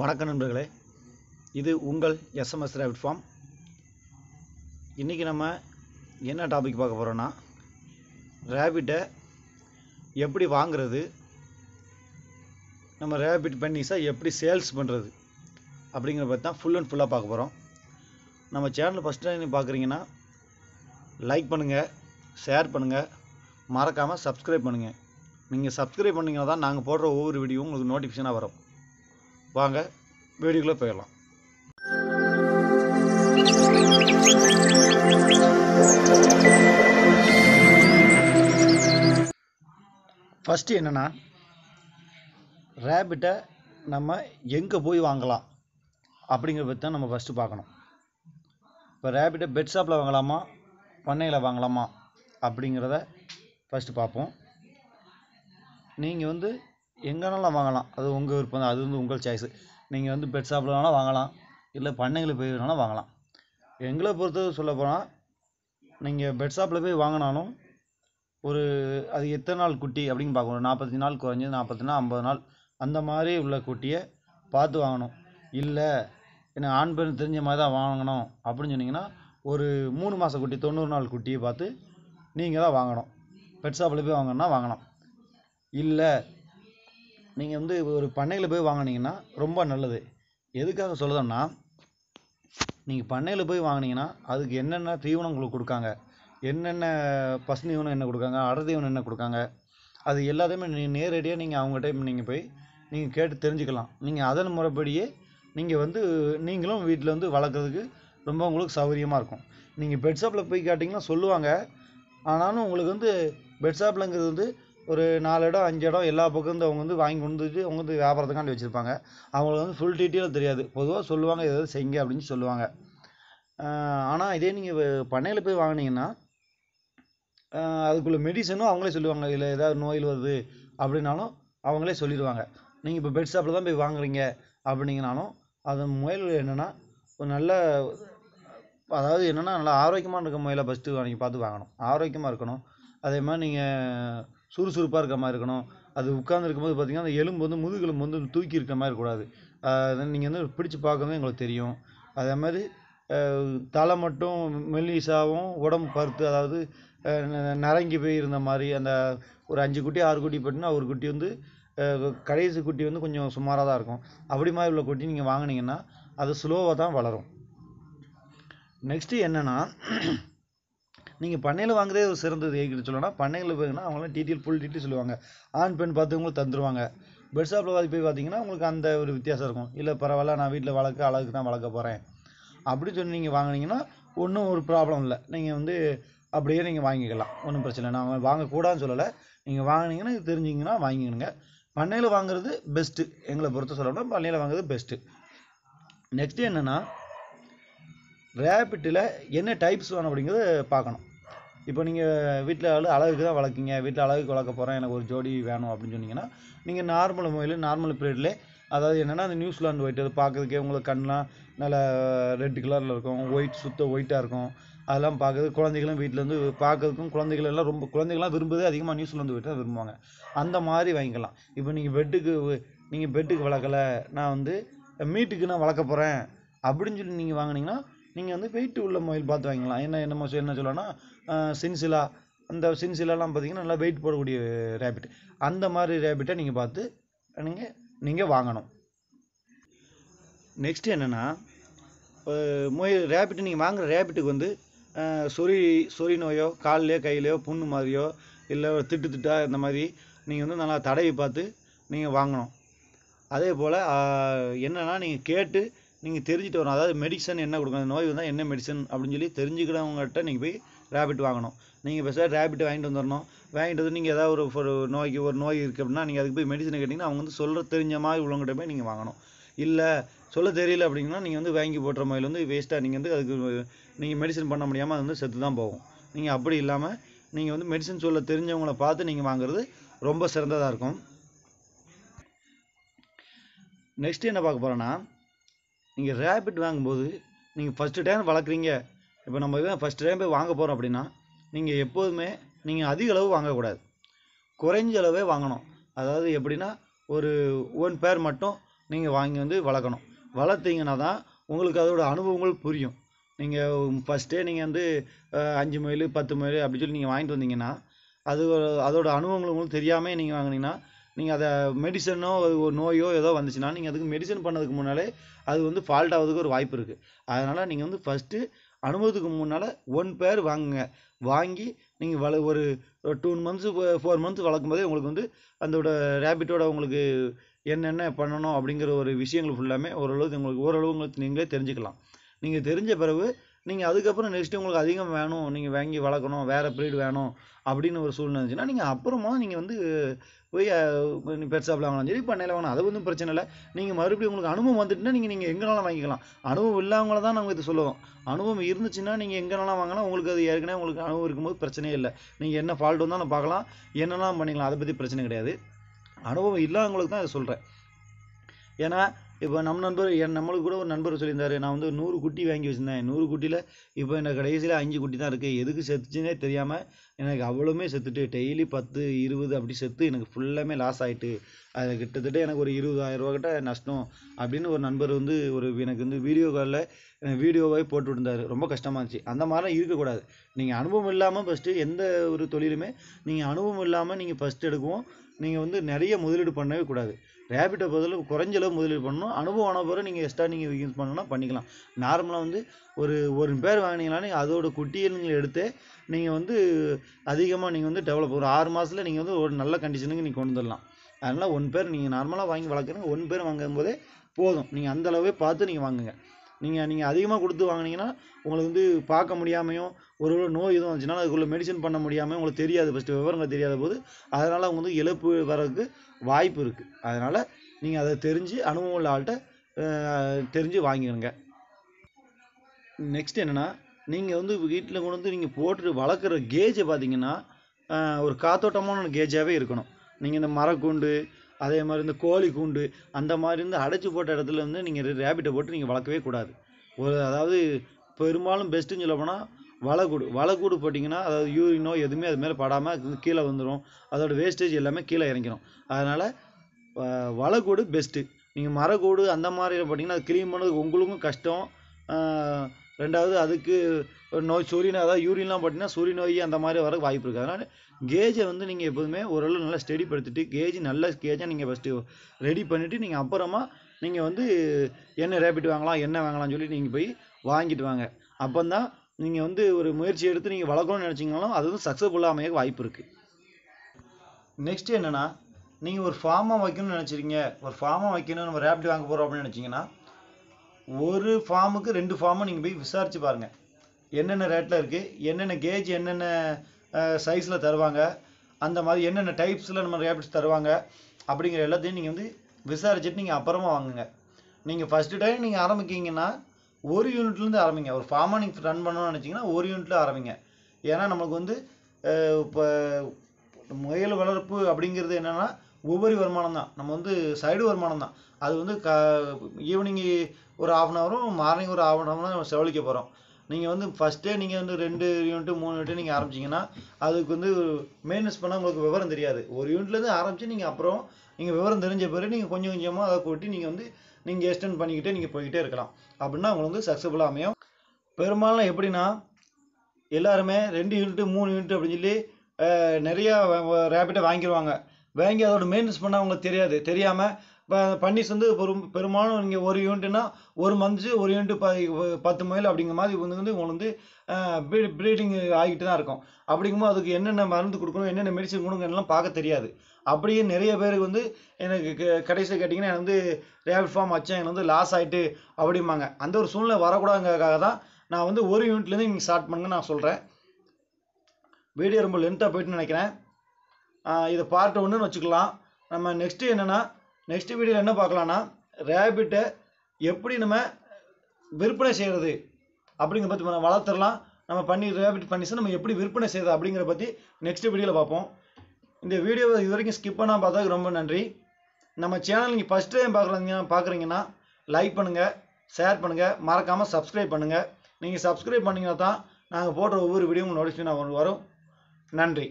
வணக்கம் நண்பர்களே இது உங்கள் எஸ்எம்எஸ் ரேபிட் ஃபார்ம் இன்றைக்கி நம்ம என்ன டாபிக் பார்க்க போகிறோன்னா ரேபிட்டை எப்படி வாங்கிறது நம்ம ரேபிட் பண்ணிஸாக எப்படி சேல்ஸ் பண்ணுறது அப்படிங்கிற பற்றி தான் ஃபுல் அண்ட் ஃபுல்லாக பார்க்க போகிறோம் நம்ம சேனல் ஃபஸ்ட் டைம் பார்க்குறீங்கன்னா லைக் பண்ணுங்கள் ஷேர் பண்ணுங்கள் மறக்காமல் சப்ஸ்கிரைப் பண்ணுங்கள் நீங்கள் சப்ஸ்கிரைப் பண்ணிங்கன்னா தான் நாங்கள் போடுற ஒவ்வொரு வீடியோவும் உங்களுக்கு நோட்டிஃபிகேஷனாக வரும் வாங்க வீடியோக்குள்ளே போயிடலாம் ஃபஸ்ட்டு என்னென்னா ரேபிட்டை நம்ம எங்கே போய் வாங்கலாம் அப்படிங்கிற பற்றி தான் நம்ம ஃபஸ்ட்டு பார்க்கணும் இப்போ ரேபிட்டை பெட் ஷாப்பில் வாங்கலாமா பண்ணையில் வாங்கலாமா அப்படிங்கிறத ஃபஸ்ட்டு பார்ப்போம் நீங்கள் வந்து எங்கேனாலும் வாங்கலாம் அது உங்கள் விருப்பம் தான் அது வந்து உங்கள் சாய்ஸு நீங்கள் வந்து பெட் ஷாப்பில் வேணால் வாங்கலாம் இல்லை பண்ணைகளுக்கு போய் வேணாலும் வாங்கலாம் எங்களை சொல்ல சொல்லப்போனால் நீங்கள் பெட் ஷாப்பில் போய் வாங்கினாலும் ஒரு அது எத்தனை நாள் குட்டி அப்படின்னு பார்க்கணும் நாற்பத்தி நாள் குறைஞ்சது நாற்பத்தி நாள் ஐம்பது நாள் அந்த மாதிரி உள்ள குட்டியை பார்த்து வாங்கணும் இல்லை எனக்கு ஆண் பெண் தெரிஞ்ச மாதிரி தான் வாங்கணும் அப்படின்னு சொன்னிங்கன்னா ஒரு மூணு மாத குட்டி தொண்ணூறு நாள் குட்டியை பார்த்து நீங்கள் தான் வாங்கணும் பெட் ஷாப்பில் போய் வாங்கணும்னா வாங்கணும் இல்லை நீங்கள் வந்து ஒரு பண்ணையில் போய் வாங்குனீங்கன்னா ரொம்ப நல்லது எதுக்காக சொல்லுதேன்னா நீங்கள் பண்ணையில் போய் வாங்கினீங்கன்னா அதுக்கு என்னென்ன தீவனம் உங்களுக்கு கொடுக்காங்க என்னென்ன பசு தீவனம் என்ன கொடுக்காங்க அடை தீவனம் என்ன கொடுக்காங்க அது எல்லாத்தையுமே நீங்கள் நேரடியாக நீங்கள் அவங்ககிட்ட நீங்கள் போய் நீங்கள் கேட்டு தெரிஞ்சுக்கலாம் நீங்கள் அதன் முறைப்படியே நீங்கள் வந்து நீங்களும் வீட்டில் வந்து வளர்க்குறதுக்கு ரொம்ப உங்களுக்கு சௌகரியமாக இருக்கும் நீங்கள் பெட் ஷாப்பில் போய் கேட்டிங்கன்னா சொல்லுவாங்க ஆனாலும் உங்களுக்கு வந்து பெட் ஷாப்பில்ங்கிறது வந்து ஒரு நாலு இடம் அஞ்சு இடம் எல்லா பக்கம் இருந்து அவங்க வந்து வாங்கி கொண்டு வந்துட்டு அவங்க வந்து வியாபாரத்துக்காண்டி வச்சுருப்பாங்க அவங்களுக்கு வந்து ஃபுல் டீட்டெயில் தெரியாது பொதுவாக சொல்லுவாங்க ஏதாவது செய்யுங்க அப்படின்னு சொல்லுவாங்க ஆனால் இதே நீங்கள் பண்ணையில் போய் வாங்கினீங்கன்னா அதுக்குள்ளே மெடிசனும் அவங்களே சொல்லுவாங்க இல்லை ஏதாவது நோயில் வருது அப்படின்னாலும் அவங்களே சொல்லிடுவாங்க நீங்கள் இப்போ பெட் ஷாப்பில் தான் போய் வாங்குறீங்க அப்படிங்கனாலும் அது முயல் என்னென்னா ஒரு நல்ல அதாவது என்னென்னா நல்லா ஆரோக்கியமாக இருக்க முயலை ஃபஸ்ட்டு நீங்கள் பார்த்து வாங்கணும் ஆரோக்கியமாக இருக்கணும் அதே மாதிரி நீங்கள் சுறுசுறுப்பாக இருக்க மாதிரி இருக்கணும் அது உட்காந்துருக்கும் போது பார்த்தீங்கன்னா அந்த எலும்பு வந்து முதுகெலும்பு வந்து தூக்கி இருக்க மாதிரி இருக்கக்கூடாது நீங்கள் வந்து பிடிச்சி பார்க்கவே எங்களுக்கு தெரியும் அதே மாதிரி தலை மட்டும் மெல்லிசாகவும் உடம்பு பருத்து அதாவது நரங்கி போய் இருந்த மாதிரி அந்த ஒரு அஞ்சு குட்டி ஆறு குட்டி போட்டுனா ஒரு குட்டி வந்து கடைசி குட்டி வந்து கொஞ்சம் சுமாராக தான் இருக்கும் அப்படி மாதிரி உள்ள குட்டி நீங்கள் வாங்கினீங்கன்னா அது ஸ்லோவாக தான் வளரும் நெக்ஸ்ட்டு என்னென்னா நீங்கள் பண்ணையில் வாங்குறதே ஒரு சிறந்தது ஏன்னு சொல்லணும்னா பண்ணையில் போய்னா அவங்களாம் டீட்டெயில் ஃபுல் டீட்டெயில் சொல்லுவாங்க ஆண் பெண் பார்த்து உங்களுக்கு தந்துருவாங்க பெட் ஷாப்பில் போய் பார்த்தீங்கன்னா உங்களுக்கு அந்த ஒரு வித்தியாசம் இருக்கும் இல்லை பரவாயில்ல நான் வீட்டில் வளர்க்க அழகுக்கு தான் வளர்க்க போகிறேன் அப்படின்னு சொல்லி நீங்கள் வாங்கினீங்கன்னா ஒன்றும் ஒரு ப்ராப்ளம் இல்லை நீங்கள் வந்து அப்படியே நீங்கள் வாங்கிக்கலாம் ஒன்றும் பிரச்சனை இல்லை நான் வாங்கக்கூடாதுன்னு சொல்லலை நீங்கள் வாங்கினீங்கன்னா தெரிஞ்சிங்கன்னா வாங்கிக்கணுங்க பண்ணையில் வாங்குறது பெஸ்ட்டு எங்களை பொறுத்த சொல்லணும்னா பண்ணையில் வாங்குறது பெஸ்ட்டு நெக்ஸ்ட்டு என்னென்னா ரேபிட்டில் என்ன டைப்ஸ் வேணும் அப்படிங்கிறத பார்க்கணும் இப்போ நீங்கள் வீட்டில் அழகு அழகுக்கு தான் வளர்க்கிங்க வீட்டில் அழகுக்கு வளர்க்க போகிறேன் எனக்கு ஒரு ஜோடி வேணும் அப்படின்னு சொன்னீங்கன்னா நீங்கள் நார்மல் மொபைல் நார்மல் பீரியட்லேயே அதாவது என்னென்னா அந்த நியூசிலாந்து ஒயிட் அது பார்க்குறதுக்கே உங்களுக்கு கண்ணெலாம் நல்லா ரெட் கலரில் இருக்கும் ஒயிட் சுத்த ஒயிட்டாக இருக்கும் அதெல்லாம் பார்க்குறது குழந்தைகளும் வீட்டிலேருந்து பார்க்குறதுக்கும் குழந்தைகள் எல்லாம் ரொம்ப குழந்தைகள்லாம் விரும்புவதே அதிகமாக நியூசிலாந்து ஒயிட் தான் விரும்புவாங்க அந்த மாதிரி வாங்கிக்கலாம் இப்போ நீங்கள் பெட்டுக்கு நீங்கள் பெட்டுக்கு வளர்க்கலை நான் வந்து மீட்டுக்கு நான் வளர்க்க போகிறேன் அப்படின்னு சொல்லி நீங்கள் வாங்கினீங்கன்னா நீங்கள் வந்து வெயிட் உள்ள மொபைல் பார்த்து வாங்கிக்கலாம் என்ன என்ன என்ன சொல்லலாம்னா சின்சிலா அந்த சின்சிலாலாம் பார்த்தீங்கன்னா நல்லா வெயிட் போடக்கூடிய ரேபிட் அந்த மாதிரி ரேபிட்டை நீங்கள் பார்த்து நீங்கள் நீங்கள் வாங்கணும் நெக்ஸ்ட் என்னென்னா மொய் ரேபிட் நீங்கள் வாங்குகிற ரேபிட்டுக்கு வந்து சொறி சொறி நோயோ கால்லையோ கையிலையோ புண்ணு மாதிரியோ இல்லை திட்டு திட்டா இந்த மாதிரி நீங்கள் வந்து நல்லா தடவி பார்த்து நீங்கள் வாங்கணும் அதே போல் என்னென்னா நீங்கள் கேட்டு நீங்கள் தெரிஞ்சுட்டு வரணும் அதாவது மெடிசன் என்ன கொடுக்கணும் நோய் வந்தால் என்ன மெடிசன் அப்படின்னு சொல்லி தெரிஞ்சுக்கிறவங்ககிட்ட நீங்கள் போய் ரேபிட் வாங்கணும் நீங்கள் பேச ரேபிட் வாங்கிட்டு வந்துடணும் வாங்கிட்டு வந்து நீங்கள் ஏதாவது ஒரு நோய்க்கு ஒரு நோய் இருக்குது அப்படின்னா நீங்கள் அதுக்கு போய் மெடிசனை கேட்டிங்கன்னா அவங்க வந்து சொல்கிற தெரிஞ்ச மாதிரி உள்ளவங்ககிட்ட போய் நீங்கள் வாங்கணும் இல்லை சொல்ல தெரியல அப்படின்னா நீங்கள் வந்து வாங்கி போட்டுற மாதிரி வந்து வேஸ்ட்டாக நீங்கள் வந்து அதுக்கு நீங்கள் மெடிசன் பண்ண முடியாமல் அது வந்து செத்து தான் போகும் நீங்கள் அப்படி இல்லாமல் நீங்கள் வந்து மெடிசன் சொல்ல தெரிஞ்சவங்களை பார்த்து நீங்கள் வாங்குறது ரொம்ப சிறந்ததாக இருக்கும் நெக்ஸ்ட் என்ன பார்க்க போகிறேன்னா நீங்கள் ரேபிட் வாங்கும்போது நீங்கள் ஃபஸ்ட்டு டைம் வளர்க்குறீங்க இப்போ நம்ம இதான் ஃபஸ்ட் டைம் போய் வாங்க போகிறோம் அப்படின்னா நீங்கள் எப்போதுமே நீங்கள் அதிக அளவு வாங்கக்கூடாது குறைஞ்ச அளவே வாங்கணும் அதாவது எப்படின்னா ஒரு ஒன் பேர் மட்டும் நீங்கள் வாங்கி வந்து வளர்க்கணும் வளர்த்தீங்கன்னா தான் உங்களுக்கு அதோட அனுபவங்கள் புரியும் நீங்கள் ஃபஸ்ட்டே நீங்கள் வந்து அஞ்சு மைல் பத்து மைல் அப்படி சொல்லி நீங்கள் வாங்கிட்டு வந்தீங்கன்னா அது அதோடய அனுபவங்கள் உங்களுக்கு தெரியாமல் நீங்கள் வாங்கினீங்கன்னா நீங்கள் அதை மெடிசனோ ஒரு நோயோ ஏதோ வந்துச்சுன்னா நீங்கள் அதுக்கு மெடிசன் பண்ணதுக்கு முன்னாலே அது வந்து ஃபால்ட் ஆவதற்கு ஒரு வாய்ப்பு இருக்குது அதனால் நீங்கள் வந்து ஃபஸ்ட்டு அனுபவத்துக்கு முன்னால் ஒன் பேர் வாங்குங்க வாங்கி நீங்கள் வள ஒரு டூ மந்த்ஸு ஃபோர் மந்த்ஸ் வளர்க்கும் போதே உங்களுக்கு வந்து அதோட ரேபிட்டோட உங்களுக்கு என்னென்ன பண்ணணும் அப்படிங்கிற ஒரு விஷயங்கள் ஃபுல்லாமே ஓரளவுக்கு உங்களுக்கு ஓரளவு உங்களுக்கு நீங்களே தெரிஞ்சுக்கலாம் நீங்கள் தெரிஞ்ச பிறகு நீங்கள் அதுக்கப்புறம் நெக்ஸ்ட்டு உங்களுக்கு அதிகம் வேணும் நீங்கள் வாங்கி வளர்க்கணும் வேறு ப்ரீடு வேணும் அப்படின்னு ஒரு சூழ்நிலை இருந்துச்சுன்னா நீங்கள் அப்புறமா நீங்கள் வந்து போய் பெருசாப்பில் வாங்கலாம் சரி பண்ணையில் வாங்கலாம் அது ஒன்றும் பிரச்சனை இல்லை நீங்கள் மறுபடியும் உங்களுக்கு அனுபவம் வந்துட்டுனா நீங்கள் நீங்கள் எங்கேனாலும் வாங்கிக்கலாம் அனுபவம் இல்லாதவங்கள தான் நாங்கள் இது சொல்லுவோம் அனுபவம் இருந்துச்சுன்னா நீங்கள் எங்கேனாலும் வாங்கலாம் உங்களுக்கு அது ஏற்கனவே உங்களுக்கு அனுபவம் இருக்கும்போது பிரச்சனையே இல்லை நீங்கள் என்ன ஃபால்ட் வந்தாலும் பார்க்கலாம் என்னெல்லாம் பண்ணிக்கலாம் அதை பற்றி பிரச்சனை கிடையாது அனுபவம் இல்லாதவங்களுக்கு தான் இதை சொல்கிறேன் ஏன்னா இப்போ நம்ம நண்பர் என் நம்மளுக்கு கூட ஒரு நண்பர் சொல்லியிருந்தாரு நான் வந்து நூறு குட்டி வாங்கி வச்சுருந்தேன் நூறு குட்டியில் இப்போ எனக்கு கடைசியில் அஞ்சு குட்டி தான் இருக்குது எதுக்கு செத்துச்சுனே தெரியாமல் எனக்கு அவ்வளோமே செத்துட்டு டெய்லி பத்து இருபது அப்படி செத்து எனக்கு ஃபுல்லாமே லாஸ் ஆகிட்டு அது கிட்டத்தட்ட எனக்கு ஒரு இருபதாயிரரூவா கிட்ட நஷ்டம் அப்படின்னு ஒரு நண்பர் வந்து ஒரு எனக்கு வந்து வீடியோ காலில் வீடியோவாகவே போட்டு விட்டார் ரொம்ப கஷ்டமாக இருந்துச்சு அந்த மாதிரிலாம் இருக்கக்கூடாது நீங்கள் அனுபவம் இல்லாமல் ஃபஸ்ட்டு எந்த ஒரு தொழிலுமே நீங்கள் அனுபவம் இல்லாமல் நீங்கள் ஃபஸ்ட்டு எடுக்கவும் நீங்கள் வந்து நிறைய முதலீடு பண்ணவே கூடாது ரேபிட்டை பதில் குறைஞ்ச அளவு முதலீடு பண்ணணும் அனுபவம் ஆன பிறகு நீங்கள் எக்ஸ்ட்ரா நீங்கள் யூஸ் பண்ணணும்னா பண்ணிக்கலாம் நார்மலாக வந்து ஒரு ஒரு பேர் வாங்கினீங்களா நீங்கள் அதோட குட்டியை நீங்கள் எடுத்து நீங்கள் வந்து அதிகமாக நீங்கள் வந்து டெவலப் ஒரு ஆறு மாதத்தில் நீங்கள் வந்து ஒரு நல்ல கண்டிஷனுக்கு நீங்கள் கொண்டு வந்துடலாம் அதனால் ஒன் பேர் நீங்கள் நார்மலாக வாங்கி வளர்க்குறீங்க ஒன் பேர் வாங்கும் போதே போதும் நீங்கள் அந்த அளவே பார்த்து நீங்கள் வாங்குங்க நீங்கள் நீங்கள் அதிகமாக கொடுத்து வாங்குனீங்கன்னா உங்களுக்கு வந்து பார்க்க முடியாமையும் ஒரு ஒரு நோய் எதுவும் வந்துச்சுன்னா அதுக்குள்ளே மெடிசன் பண்ண முடியாமல் உங்களுக்கு தெரியாது ஃபஸ்ட்டு விவரங்கள் தெரியாத போது அதனால் அவங்க வந்து இழப்பு வர்றதுக்கு வாய்ப்பு இருக்குது அதனால் நீங்கள் அதை தெரிஞ்சு அனுபவம் உள்ள ஆள்கிட்ட தெரிஞ்சு வாங்கிக்கணுங்க நெக்ஸ்ட் என்னென்னா நீங்கள் வந்து வீட்டில் கொண்டு வந்து நீங்கள் போட்டு வளர்க்குற கேஜை பார்த்தீங்கன்னா ஒரு காத்தோட்டமான கேஜாகவே இருக்கணும் நீங்கள் இந்த மரக்கூண்டு அதே மாதிரி இந்த கோழி கூண்டு அந்த மாதிரி இருந்து அடைச்சி போட்ட இடத்துல வந்து நீங்கள் ரேபிட்டை போட்டு நீங்கள் வளர்க்கவே கூடாது ஒரு அதாவது பெரும்பாலும் பெஸ்ட்டுன்னு சொல்ல போனால் வளைகூடு வளைகூடு போட்டிங்கன்னா அதாவது யூரினோ எதுவுமே அது மேலே படாமல் கீழே வந்துடும் அதோடய வேஸ்டேஜ் எல்லாமே கீழே இறங்கிடும் அதனால் வளைகூடு பெஸ்ட்டு நீங்கள் மரக்கூடு அந்த மாதிரி போட்டிங்கன்னா அது க்ளீன் பண்ணுறதுக்கு உங்களுக்கும் கஷ்டம் ரெண்டாவது அதுக்கு ஒரு நோய் சூரியன் அதாவது யூரின்லாம் போட்டிங்கன்னா சூரிய நோய் அந்த மாதிரி வர வாய்ப்பு இருக்குது அதனால் கேஜை வந்து நீங்கள் எப்போதுமே ஓரளவு நல்லா ஸ்டெடி படுத்திட்டு கேஜ் நல்ல கேஜாக நீங்கள் ஃபஸ்ட்டு ரெடி பண்ணிவிட்டு நீங்கள் அப்புறமா நீங்கள் வந்து என்ன ரேபிட் வாங்கலாம் என்ன வாங்கலாம்னு சொல்லி நீங்கள் போய் வாங்கிட்டு வாங்க அப்போ தான் நீங்கள் வந்து ஒரு முயற்சி எடுத்து நீங்கள் வளர்க்கணும்னு நினச்சிங்கனாலும் அது வந்து சக்ஸஸ்ஃபுல்லாக அமைய வாய்ப்பு இருக்குது நெக்ஸ்ட் என்னென்னா நீங்கள் ஒரு ஃபார்மாக வைக்கணும்னு நினச்சிருக்கீங்க ஒரு ஃபார்மாக வைக்கணும் நம்ம ரேபிட் வாங்க போகிறோம் அப்படின்னு நினச்சிங்கன்னா ஒரு ஃபார்முக்கு ரெண்டு ஃபார்மும் நீங்கள் போய் விசாரித்து பாருங்கள் என்னென்ன ரேட்டில் இருக்குது என்னென்ன கேஜ் என்னென்ன சைஸில் தருவாங்க அந்த மாதிரி என்னென்ன டைப்ஸில் நம்ம ரேபிட்ஸ் தருவாங்க அப்படிங்கிற எல்லாத்தையும் நீங்கள் வந்து விசாரிச்சுட்டு நீங்கள் அப்புறமா வாங்குங்க நீங்கள் ஃபஸ்ட்டு டைம் நீங்கள் ஆரம்பிக்கிங்கன்னா ஒரு யூனிட்லேருந்து ஆரம்பிங்க ஒரு ஃபார்மாக நீங்கள் ரன் பண்ணணும்னு நினச்சிங்கன்னா ஒரு யூனிட்டில் ஆரம்பிங்க ஏன்னா நமக்கு வந்து இப்போ முயல் வளர்ப்பு அப்படிங்கிறது என்னென்னா உபரி வருமானம் தான் நம்ம வந்து சைடு வருமானம் தான் அது வந்து க ஈவினிங் ஒரு ஆஃப் அன் ஹவரும் மார்னிங் ஒரு ஆஃப் அன் ஹவரும் நம்ம செலவழிக்க போகிறோம் நீங்கள் வந்து ஃபஸ்ட்டே நீங்கள் வந்து ரெண்டு யூனிட்டு மூணு யூனிட்டு நீங்கள் ஆரம்பிச்சிங்கன்னா அதுக்கு வந்து மெயின்ஸ் பண்ணால் உங்களுக்கு விவரம் தெரியாது ஒரு யூனிட்லேருந்து ஆரம்பித்து நீங்கள் அப்புறம் நீங்கள் விவரம் தெரிஞ்ச பிறகு நீங்கள் கொஞ்சம் கொஞ்சமாக அதை கூட்டி நீங்கள் வந்து நீங்கள் எக்ஸ்டெண்ட் பண்ணிக்கிட்டே நீங்கள் போய்கிட்டே இருக்கலாம் அப்படின்னா உங்களுக்கு வந்து சக்ஸஸ்ஃபுல்லாக அமையும் பெரும்பாலும் எப்படின்னா எல்லாருமே ரெண்டு யூனிட்டு மூணு யூனிட் அப்படின்னு சொல்லி நிறையா ரேபிட்டாக வாங்கிடுவாங்க வாங்கி அதோட மெயின்டெனன்ஸ் பண்ண அவங்களுக்கு தெரியாது தெரியாமல் இப்போ பன்னீஸ் வந்து பெரும் பெரும்பாலும் நீங்க ஒரு யூனிட்னா ஒரு மந்த்ஸ் ஒரு யூனிட் பத்து மைல் அப்படிங்கிற மாதிரி வந்து வந்து உங்களுக்கு வந்து ப்ரீடிங் ஆகிட்டு தான் இருக்கும் அப்படிங்கும்போது அதுக்கு என்னென்ன மருந்து கொடுக்கணும் என்னென்ன மெடிசன் கொடுக்கணும்லாம் பார்க்க தெரியாது அப்படியே நிறைய பேருக்கு வந்து எனக்கு கடைசியில் கேட்டிங்கன்னா எனக்கு வந்து ரேபிட் ஃபார்ம் வச்சேன் எனக்கு வந்து லாஸ் ஆகிட்டு அப்படிம்பாங்க அந்த ஒரு சூழ்நிலை வரக்கூடாதுங்கிறதுக்காக தான் நான் வந்து ஒரு யூனிட்லேருந்து நீங்கள் ஸ்டார்ட் பண்ணுங்க நான் சொல்கிறேன் வீடியோ ரொம்ப லென்த்தாக போயிட்டுன்னு நினைக்கிறேன் இது பார்ட் ஒன்றுன்னு வச்சுக்கலாம் நம்ம நெக்ஸ்ட்டு என்னென்னா நெக்ஸ்ட் வீடியோவில் என்ன பார்க்கலான்னா ரேபிட்டை எப்படி நம்ம விற்பனை செய்கிறது அப்படிங்கிற பற்றி நம்ம வளர்த்துடலாம் நம்ம பண்ணி ரேபிட் பண்ணிச்சு நம்ம எப்படி விற்பனை செய்கிறது அப்படிங்கிற பற்றி நெக்ஸ்ட் வீடியோவில் பார்ப்போம் இந்த வீடியோவை இது வரைக்கும் ஸ்கிப் பண்ணால் பார்த்தா ரொம்ப நன்றி நம்ம சேனல் நீங்கள் ஃபஸ்ட் டைம் பார்க்குறீங்க பார்க்குறீங்கன்னா லைக் பண்ணுங்கள் ஷேர் பண்ணுங்கள் மறக்காமல் சப்ஸ்கிரைப் பண்ணுங்கள் நீங்கள் சப்ஸ்கிரைப் பண்ணிங்கன்னா தான் நாங்கள் போடுற ஒவ்வொரு வீடியோவும் உங்களுக்கு நோட்டிஃபிகேஷன் வரும் நன்றி